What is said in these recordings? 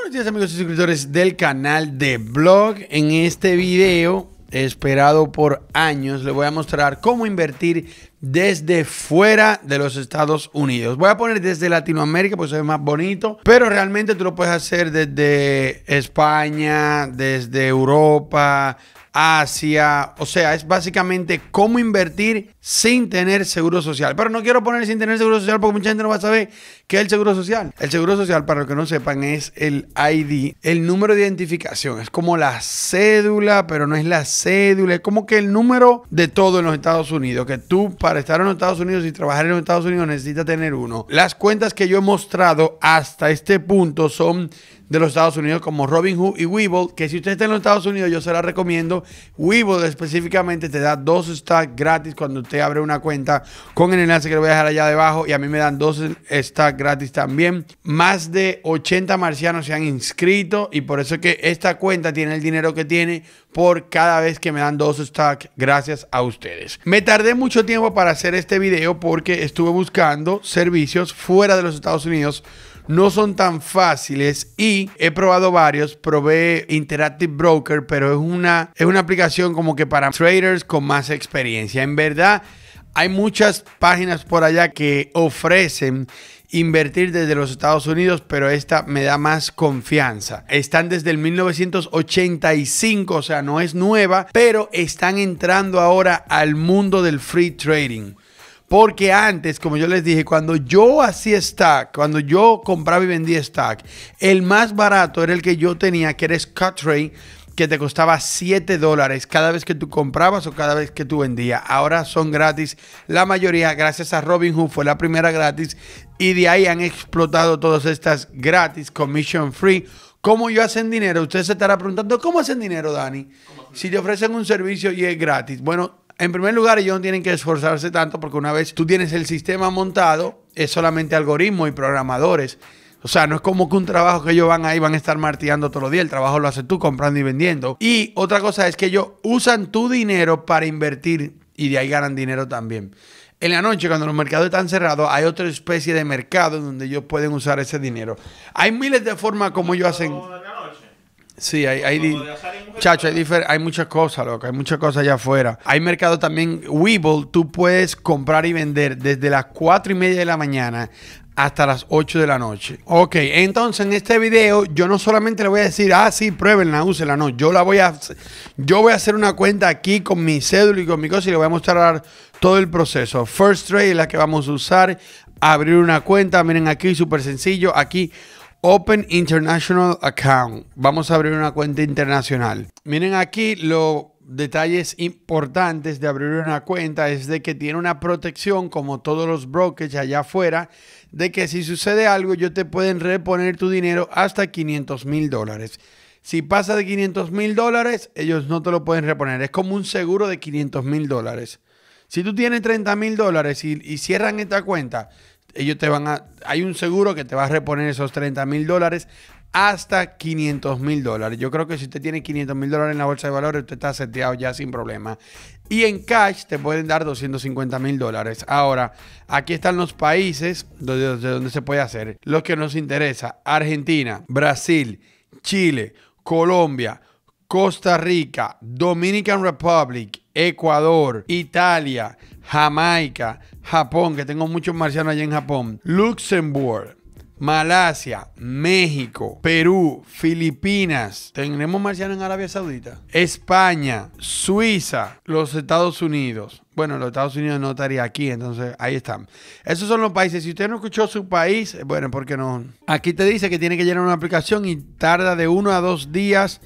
Buenos días amigos y suscriptores del canal de blog. En este video esperado por años, le voy a mostrar cómo invertir desde fuera de los Estados Unidos. Voy a poner desde Latinoamérica, pues es más bonito, pero realmente tú lo puedes hacer desde España, desde Europa, hacia, o sea, es básicamente cómo invertir sin tener seguro social. Pero no quiero poner sin tener seguro social porque mucha gente no va a saber qué es el seguro social. El seguro social, para los que no sepan, es el ID, el número de identificación. Es como la cédula, pero no es la cédula, es como que el número de todo en los Estados Unidos. Que tú, para estar en los Estados Unidos y trabajar en los Estados Unidos, necesitas tener uno. Las cuentas que yo he mostrado hasta este punto son de los Estados Unidos como Robin Hood y Webull, que si usted está en los Estados Unidos yo se las recomiendo Weibo específicamente te da dos stacks gratis cuando usted abre una cuenta con el enlace que le voy a dejar allá debajo. Y a mí me dan dos stacks gratis también. Más de 80 marcianos se han inscrito y por eso es que esta cuenta tiene el dinero que tiene por cada vez que me dan dos stacks gracias a ustedes. Me tardé mucho tiempo para hacer este video porque estuve buscando servicios fuera de los Estados Unidos no son tan fáciles y he probado varios. Probé Interactive Broker, pero es una, es una aplicación como que para traders con más experiencia. En verdad, hay muchas páginas por allá que ofrecen invertir desde los Estados Unidos, pero esta me da más confianza. Están desde el 1985, o sea, no es nueva, pero están entrando ahora al mundo del free trading. Porque antes, como yo les dije, cuando yo hacía stack, cuando yo compraba y vendía stack, el más barato era el que yo tenía, que era Scottrade, que te costaba 7 dólares cada vez que tú comprabas o cada vez que tú vendías. Ahora son gratis. La mayoría, gracias a Robinhood, fue la primera gratis. Y de ahí han explotado todas estas gratis, commission free. ¿Cómo yo hacen dinero? Usted se estará preguntando, ¿cómo hacen dinero, Dani? Si te ofrecen un servicio y es gratis. Bueno, en primer lugar, ellos no tienen que esforzarse tanto porque una vez tú tienes el sistema montado, es solamente algoritmos y programadores. O sea, no es como que un trabajo que ellos van ahí van a estar martillando todos los días. El trabajo lo haces tú comprando y vendiendo. Y otra cosa es que ellos usan tu dinero para invertir y de ahí ganan dinero también. En la noche, cuando los mercados están cerrados, hay otra especie de mercado donde ellos pueden usar ese dinero. Hay miles de formas como ellos hacen. Sí, hay, Chacho, hay, hay muchas cosas, loco. Hay muchas cosas allá afuera. Hay mercado también. Weeble, tú puedes comprar y vender desde las 4 y media de la mañana hasta las 8 de la noche. Ok, entonces en este video yo no solamente le voy a decir, ah, sí, pruébenla, úsenla, no. Yo la voy a. Yo voy a hacer una cuenta aquí con mi cédula y con mi cosa y le voy a mostrar todo el proceso. First Trade es la que vamos a usar. Abrir una cuenta, miren aquí, súper sencillo. Aquí Open International Account. Vamos a abrir una cuenta internacional. Miren aquí los detalles importantes de abrir una cuenta es de que tiene una protección como todos los brokers allá afuera de que si sucede algo yo te pueden reponer tu dinero hasta 500 mil dólares. Si pasa de 500 mil dólares, ellos no te lo pueden reponer. Es como un seguro de 500 mil dólares. Si tú tienes 30 mil dólares y, y, cierran esta cuenta, ellos te van a, hay un seguro que te va a reponer esos 30 mil dólares hasta 500 mil dólares. Yo creo que si usted tiene 500 mil dólares en la bolsa de valores, usted está seteado ya sin problema. Y en cash te pueden dar 250 mil dólares. Ahora, aquí están los países donde, donde se puede hacer. Los que nos interesa, Argentina, Brasil, Chile, Colombia, Costa Rica, Dominican Republic, Ecuador, Italia, Jamaica, Japón, que tengo muchos marcianos allá en Japón, Luxemburgo. Malasia, México, Perú, Filipinas, tenemos marcianos en Arabia Saudita, España, Suiza, los Estados Unidos. Bueno, los Estados Unidos no estaría aquí, entonces ahí están. Esos son los países. Si usted no escuchó su país, bueno, ¿por qué no? Aquí te dice que tiene que llenar una aplicación y tarda de uno a dos días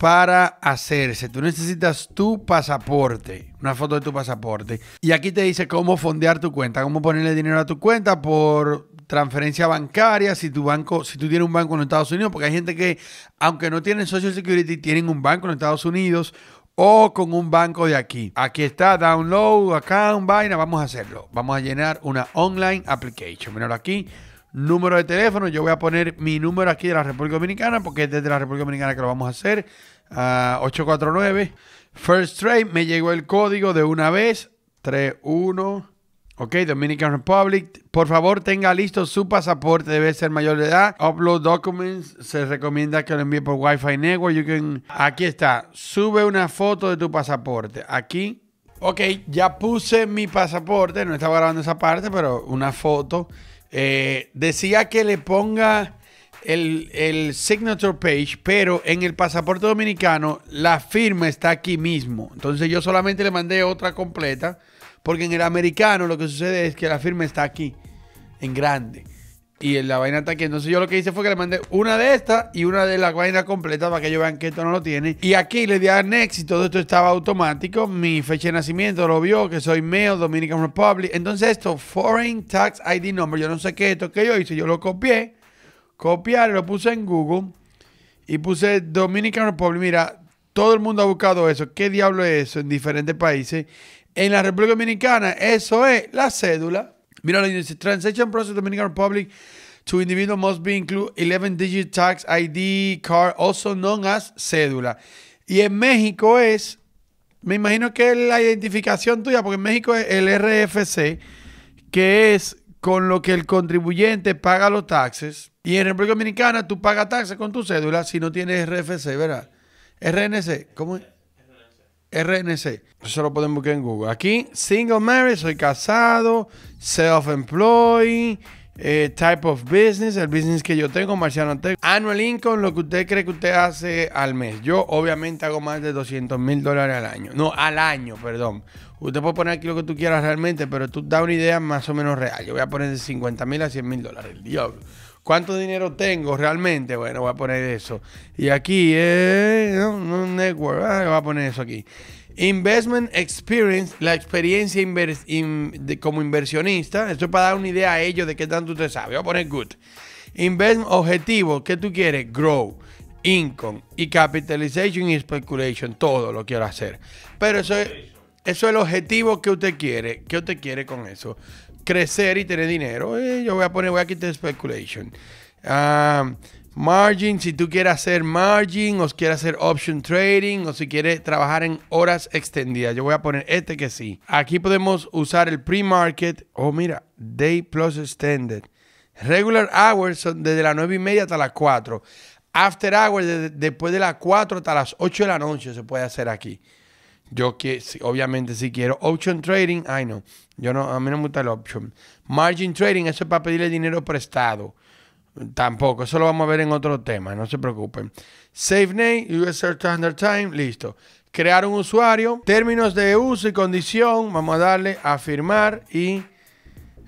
para hacerse. Tú necesitas tu pasaporte, una foto de tu pasaporte. Y aquí te dice cómo fondear tu cuenta, cómo ponerle dinero a tu cuenta por transferencia bancaria, si tu banco, si tú tienes un banco en Estados Unidos, porque hay gente que, aunque no tienen Social Security, tienen un banco en Estados Unidos o con un banco de aquí. Aquí está, download, account, vaina, vamos a hacerlo. Vamos a llenar una online application. Míralo aquí número de teléfono. Yo voy a poner mi número aquí de la República Dominicana porque es desde la República Dominicana que lo vamos a hacer. a ah, 849 First Trade. Me llegó el código de una vez. 31. Ok, Dominican Republic. Por favor, tenga listo su pasaporte. Debe ser mayor de edad. Upload documents. Se recomienda que lo envíe por Wi-Fi Network. Aquí está. Sube una foto de tu pasaporte. Aquí. Ok, ya puse mi pasaporte. No estaba grabando esa parte, pero una foto. Eh, decía que le ponga el, el, signature page, pero en el pasaporte dominicano la firma está aquí mismo. Entonces yo solamente le mandé otra completa, porque en el americano lo que sucede es que la firma está aquí, en grande. Y la vaina está aquí. Entonces yo lo que hice fue que le mandé una de estas y una de la vaina completa para que ellos vean que esto no lo tiene. Y aquí le di a Next y todo esto estaba automático. Mi fecha de nacimiento lo vio, que soy meo Dominican Republic. Entonces esto, Foreign Tax ID Number. Yo no sé qué es esto que yo hice. Yo lo copié, copiar, lo puse en Google y puse Dominican Republic. Mira, todo el mundo ha buscado eso. ¿Qué diablo es eso en diferentes países? En la República Dominicana eso es la cédula. Mira, dice, transaction process Dominican Republic to individual must be include 11-digit tax ID card, also known as cédula. Y en México es, me imagino que es la identificación tuya, porque en México es el RFC, que es con lo que el contribuyente paga los taxes. Y en República Dominicana tú pagas taxes con tu cédula si no tienes RFC, ¿verdad? RNC, ¿cómo es? RNC. Eso lo pueden buscar en Google. Aquí, single marriage, soy casado, self-employed, eh, type of business, el business que yo tengo, Marciano Tech, annual income, lo que usted cree que usted hace al mes. Yo obviamente hago más de 200 mil dólares al año. No, al año, perdón. Usted puede poner aquí lo que tú quieras realmente, pero tú da una idea más o menos real. Yo voy a poner de 50 mil a 100 mil dólares, el diablo. ¿Cuánto dinero tengo realmente? Bueno, voy a poner eso. Y aquí, eh, no, network, ah, voy a poner eso aquí. Investment Experience, la experiencia como inversionista. Esto es para dar una idea a ellos de qué tanto usted sabe. Voy a poner good. Investment objetivo, ¿qué tú quieres? Grow, income y capitalization y speculation. Todo lo quiero hacer. Pero eso es, eso el objetivo que usted quiere. ¿Qué usted quiere con eso? crecer y tener dinero. Eh, yo voy a poner, voy a quitar speculation. Ah, margin, si tú quieres hacer margin o si quieres hacer option trading o si quieres trabajar en horas extendidas. Yo voy a poner este que sí. Aquí podemos usar el pre-market. o oh, mira, day plus extended. Regular hours son desde las 9 y media hasta las 4. After hours, después de las 4 hasta las 8 de la noche se puede hacer aquí. Yo que, obviamente si quiero option trading, ay no, yo no, a mí no me gusta el option. Margin trading, eso es para pedirle dinero prestado. Tampoco, eso lo vamos a ver en otro tema, no se preocupen. Save name, US Standard Time, listo. Crear un usuario, términos de uso y condición, vamos a darle a firmar y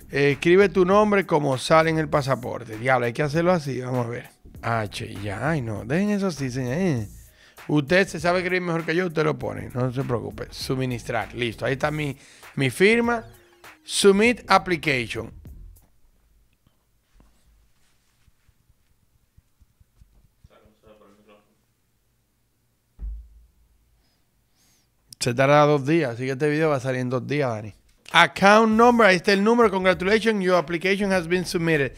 eh, escribe tu nombre como sale en el pasaporte. Diablo, hay que hacerlo así, vamos a ver. H, ya, ay no, dejen eso así, señores. Eh. Usted se sabe escribir mejor que yo, usted lo pone, no se preocupe. Suministrar, listo. Ahí está mi, mi firma. Submit application. Se tarda dos días, así que este video va a salir en dos días, Dani. Account number, ahí está el número. Congratulations, your application has been submitted.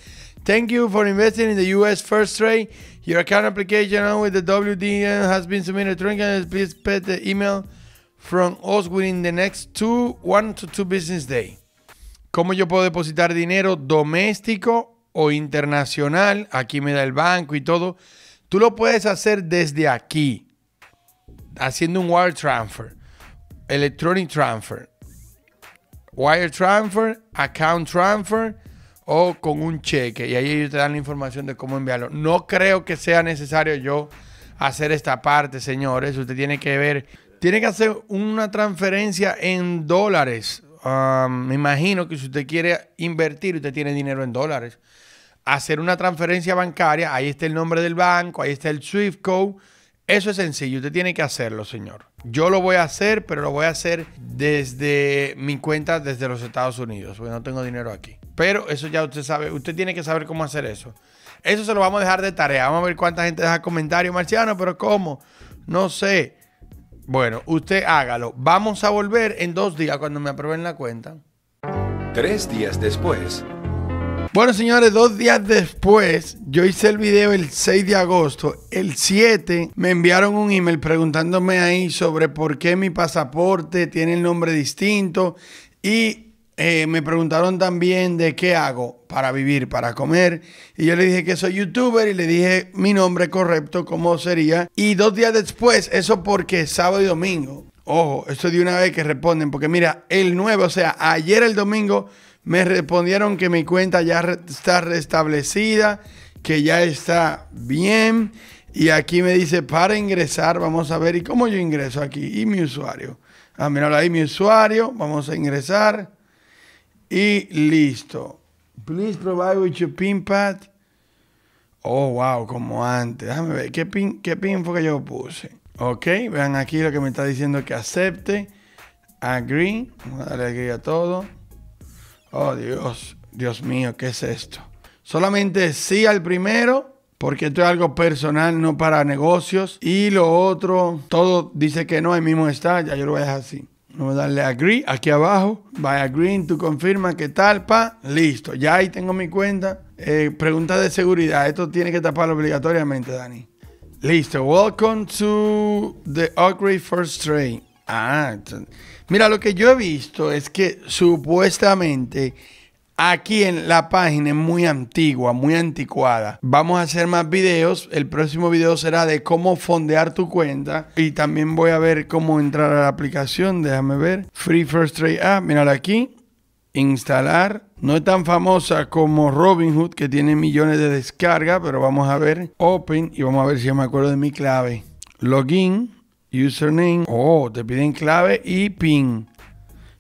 Thank you for investing in the U.S. First Trade. Your account application with the WDN has been submitted Please pet the email from us within the next two, one to two business day. ¿Cómo yo puedo depositar dinero doméstico o internacional? Aquí me da el banco y todo. Tú lo puedes hacer desde aquí, haciendo un wire transfer, electronic transfer, wire transfer, account transfer o con un cheque. Y ahí ellos te dan la información de cómo enviarlo. No creo que sea necesario yo hacer esta parte, señores. Usted tiene que ver, tiene que hacer una transferencia en dólares. Ah, me imagino que si usted quiere invertir, usted tiene dinero en dólares. Hacer una transferencia bancaria, ahí está el nombre del banco, ahí está el SWIFT code eso es sencillo, usted tiene que hacerlo, señor. Yo lo voy a hacer, pero lo voy a hacer desde mi cuenta, desde los Estados Unidos, porque no tengo dinero aquí. Pero eso ya usted sabe, usted tiene que saber cómo hacer eso. Eso se lo vamos a dejar de tarea. Vamos a ver cuánta gente deja comentarios, Marciano, pero ¿cómo? No sé. Bueno, usted hágalo. Vamos a volver en dos días cuando me aprueben la cuenta. Tres días después. Bueno, señores, dos días después, yo hice el video el 6 de agosto. El 7 me enviaron un email preguntándome ahí sobre por qué mi pasaporte tiene el nombre distinto y eh, me preguntaron también de qué hago para vivir, para comer. Y yo le dije que soy youtuber y le dije mi nombre correcto, cómo sería. Y dos días después, eso porque sábado y domingo. Ojo, esto de una vez que responden, porque mira, el 9, o sea, ayer el domingo me respondieron que mi cuenta ya está restablecida, que ya está bien. Y aquí me dice, para ingresar, vamos a ver, ¿y cómo yo ingreso aquí? Y mi usuario. Ah, mira ahí, mi usuario. Vamos a ingresar. Y listo. Please provide with your pin pad. Oh, wow, como antes. Déjame ver, ¿qué pin, qué pin fue que yo puse? Ok, vean aquí lo que me está diciendo que acepte. Agree. Vamos a darle a todo. Oh Dios, Dios mío, ¿qué es esto? Solamente sí al primero, porque esto es algo personal, no para negocios. Y lo otro, todo dice que no, ahí mismo está, ya yo lo voy a dejar así. Vamos a darle agree aquí abajo. By agreeing, tú confirmas que tal, pa, listo. Ya ahí tengo mi cuenta. Eh, pregunta de seguridad, esto tiene que tapar obligatoriamente, Dani. Listo, welcome to the upgrade first train. Ah, Mira, lo que yo he visto es que supuestamente aquí en la página es muy antigua, muy anticuada. Vamos a hacer más videos. El próximo video será de cómo fondear tu cuenta. Y también voy a ver cómo entrar a la aplicación. Déjame ver. Free First Trade App. Mírala aquí. Instalar. No es tan famosa como Robinhood, que tiene millones de descargas, pero vamos a ver. Open y vamos a ver si me acuerdo de mi clave. Login username. Oh, te piden clave y PIN.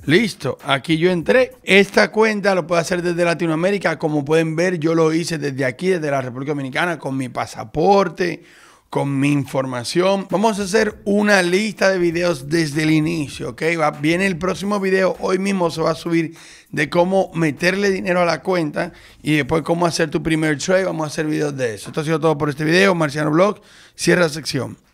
Listo, aquí yo entré. Esta cuenta lo puedo hacer desde Latinoamérica. Como pueden ver, yo lo hice desde aquí, desde la República Dominicana, con mi pasaporte, con mi información. Vamos a hacer una lista de videos desde el inicio, ¿ok? viene el próximo video, hoy mismo se va a subir de cómo meterle dinero a la cuenta y después cómo hacer tu primer trade. Vamos a hacer videos de eso. Esto ha sido todo por este video. Marciano Blog, cierra sección.